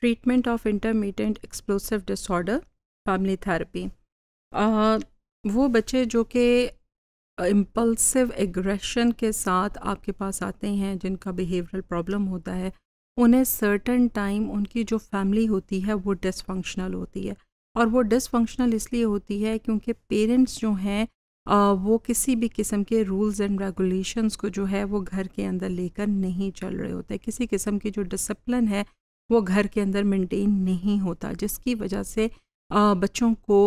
treatment of intermittent explosive disorder family therapy वो बच्चे जो कि इम्पल्सिव एग्रेशन के साथ आपके पास आते हैं जिनका बिहेवियरल प्रॉब्लम होता है उन्हें सर्टन टाइम उनकी जो फैमिली होती है वो डिसफंक्शनल होती है और वो डिसफंक्शनल इसलिए होती है क्योंकि पेरेंट्स जो हैं वो किसी भी किस्म के रूल्स एंड रेगुलेशंस को जो है वो घर के अंदर लेकर नहीं चल रहे होते किसी किस्म की जो डिसप्लिन है वो घर के अंदर मेंटेन नहीं होता जिसकी वजह से बच्चों को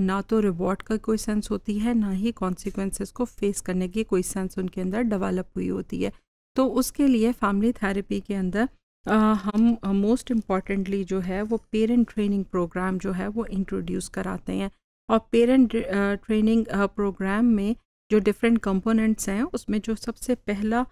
ना तो रिवॉर्ड का कोई सेंस होती है ना ही कॉन्सिक्वेंसेस को फेस करने की कोई सेंस उनके अंदर डेवलप हुई होती है तो उसके लिए फैमिली थेरेपी के अंदर आ, हम मोस्ट इम्पॉर्टेंटली जो है वो पेरेंट ट्रेनिंग प्रोग्राम जो है वो इंट्रोड्यूस कराते हैं और पेरेंट ट्रेनिंग प्रोग्राम में जो डिफरेंट कंपोनेंट्स हैं उसमें जो सबसे पहला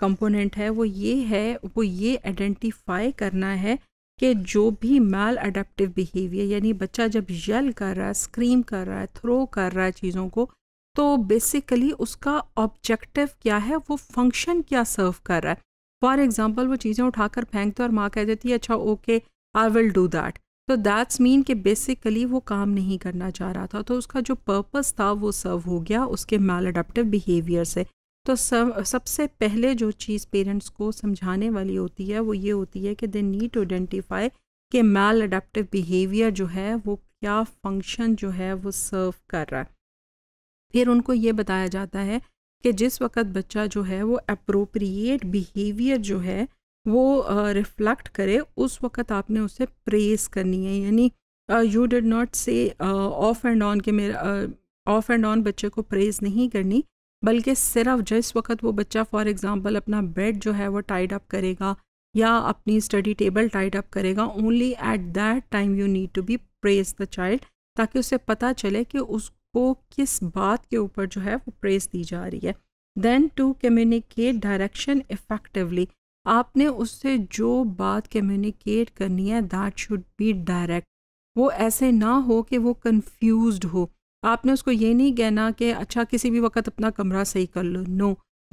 कंपोनेंट है वो ये है वो ये आइडेंटिफाई करना है कि जो भी मैल अडेप्टिव बिहेवियर यानी बच्चा जब यल कर रहा है स्क्रीम कर रहा है थ्रो कर रहा है चीज़ों को तो बेसिकली उसका ऑब्जेक्टिव क्या है वो फंक्शन क्या सर्व कर रहा है फॉर एग्जाम्पल वो चीज़ें उठाकर फेंकते और माँ कह देती है अच्छा okay I will do that तो दैट्स मीन कि बेसिकली वो काम नहीं करना चाह रहा था तो उसका जो पर्पज था वो सर्व हो गया उसके मैल अडेप्टिव बिहेवियर से तो सब सबसे पहले जो चीज़ पेरेंट्स को समझाने वाली होती है वो ये होती है कि दे नीड टू आइडेंटिफाई कि मेल अडेप्टिव बिहेवियर जो है वो क्या फंक्शन जो है वो सर्व कर रहा है फिर उनको ये बताया जाता है कि जिस वक्त बच्चा जो है वो अप्रोप्रिएट बिहेवियर जो है वो रिफ्लेक्ट uh, करे उस वक्त आपने उसे प्रेस करनी है यानी you did not say off and on के मेरा ऑफ एंड ऑन बच्चे को प्रेस नहीं करनी बल्कि सिर्फ जिस वक्त वो बच्चा फॉर एग्ज़ाम्पल अपना बेड जो है वो टाइड अप करेगा या अपनी स्टडी टेबल टाइड अप करेगा only at that time you need to be praise the child ताकि उसे पता चले कि उसको किस बात के ऊपर जो है वो प्रेज दी जा रही है then to communicate direction effectively आपने उससे जो बात कम्युनिकेट करनी है दैट शुड बी डायरेक्ट वो ऐसे ना हो कि वो कन्फ्यूज़ हो आपने उसको ये नहीं कहना कि अच्छा किसी भी वक्त अपना कमरा सही कर लो no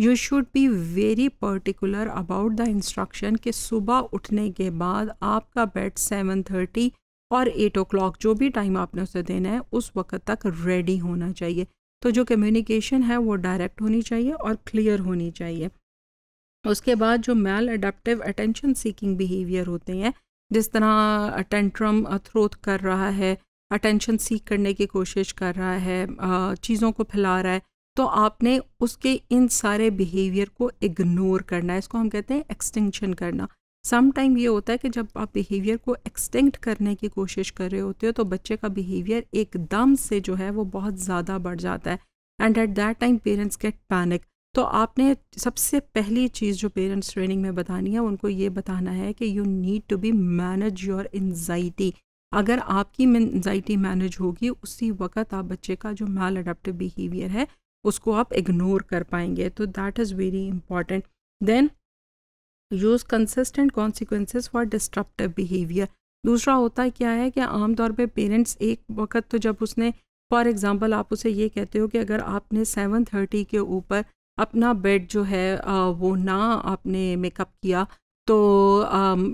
you should be very particular about the instruction कि सुबह उठने के बाद आपका बेड सेवन थर्टी और एट ओ क्लॉक जो भी टाइम आपने उसे देना है उस वक्त तक रेडी होना चाहिए तो जो कम्युनिकेशन है वो डायरेक्ट होनी चाहिए और क्लियर होनी चाहिए उसके बाद जो maladaptive attention seeking behaviour होते हैं जिस तरह अटेंट्रम थ्रोथ कर रहा है अटेंशन सीख करने की कोशिश कर रहा है चीज़ों को फैला रहा है तो आपने उसके इन सारे बिहेवियर को इग्नोर करना है इसको हम कहते हैं एक्सटेंशन करना समटाइम ये होता है कि जब आप बिहेवियर को एक्सटेंक्ट करने की कोशिश कर रहे होते हो तो बच्चे का बिहेवियर एकदम से जो है वो बहुत ज़्यादा बढ़ जाता है and at that time parents get panic तो आपने सबसे पहली चीज़ जो पेरेंट्स ट्रेनिंग में बतानी है उनको ये बताना है कि you need to be manage your anxiety अगर आपकी एनजाइटी मैनेज होगी उसी वक्त आप बच्चे का जो माल अडाप्टिव बिहेवियर है उसको आप इग्नोर कर पाएंगे तो that is very important then use consistent consequences for disruptive behaviour दूसरा होता क्या है कि आमतौर पर पेरेंट्स एक वक्त तो जब उसने फॉर एग्ज़ाम्पल आप उसे ये कहते हो कि अगर आपने सेवन थर्टी के ऊपर अपना बेड जो है वो ना आपने मेकअप किया तो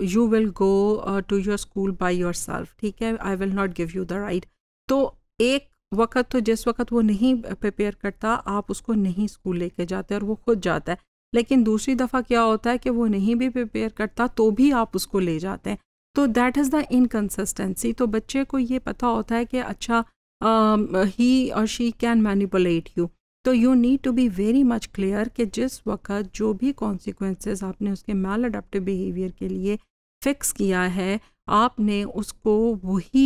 you will go to your school by yourself ठीक है I will not give you the right तो एक वक्त तो जिस वक्त वो नहीं प्रिपेयर करता आप उसको नहीं स्कूल लेके जाते और वो खुद जाता है लेकिन दूसरी दफ़ा क्या होता है कि वो नहीं भी प्रिपेयर करता तो भी आप उसको ले जाते हैं तो दैट इज़ द इनकन्सिस्टेंसी तो बच्चे को ये पता होता है कि अच्छा ही और शी कैन मैनिपुलेट यू तो you need to be very much clear कि जिस वक्त जो भी कॉन्सिक्वेंस आपने उसके मेल अडप्टिव बिहेवियर के लिए फिक्स किया है आपने उसको वही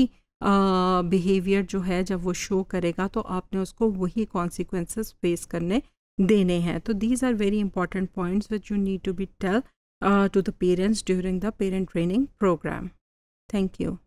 बिहेवियर जो है जब वो शो करेगा तो आपने उसको वही कॉन्सिक्वेंसेस फेस करने देने हैं तो these are very important points which you need to be tell to the parents during the parent training programme thank you